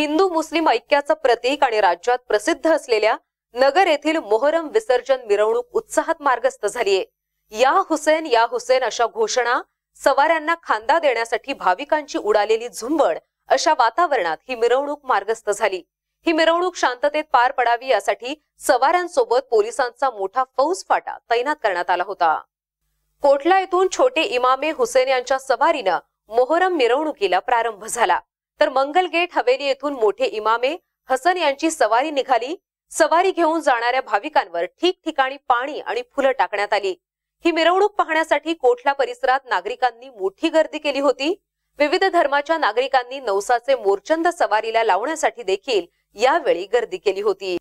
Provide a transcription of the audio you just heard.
हिंदू मुस्लिम ऐक्याचं प्रतीक आणि राज्यात प्रसिद्ध असलेल्या नगर येथील मोहरम विसर्जन मिरवणूक उत्साहात मार्गस्थ झालीये या हुसेन या हुसेन अशा घोषणा सवाऱ्यांना खांदा देण्यासाठी भाविकांची उडालेली झुंबड अशा वातावरणात ही मिरवणूक मार्गस्थ झाली ही मिरवणूक शांततेत पार पडावी यासाठी सवाऱ्यांसोबत पोलिसांचा मोठा फौज फाटा तैनात करण्यात आला होता कोठला येथून छोटे इमामे हुसेन यांच्या सवारीनं मोहरम मिरवणुकीला प्रारंभ झाला तर मंगल गेट हवेली येथून मोठे इमामे हसन यांची सवारी निघाली सवारी घेऊन जाणाऱ्या भाविकांवर ठिकठिकाणी पाणी आणि फुलं टाकण्यात आली ही मिरवणूक पाहण्यासाठी कोठला परिसरात नागरिकांनी मोठी गर्दी केली होती विविध धर्माच्या नागरिकांनी नवसाचे मोरचंद सवारीला लावण्यासाठी देखील यावेळी गर्दी केली होती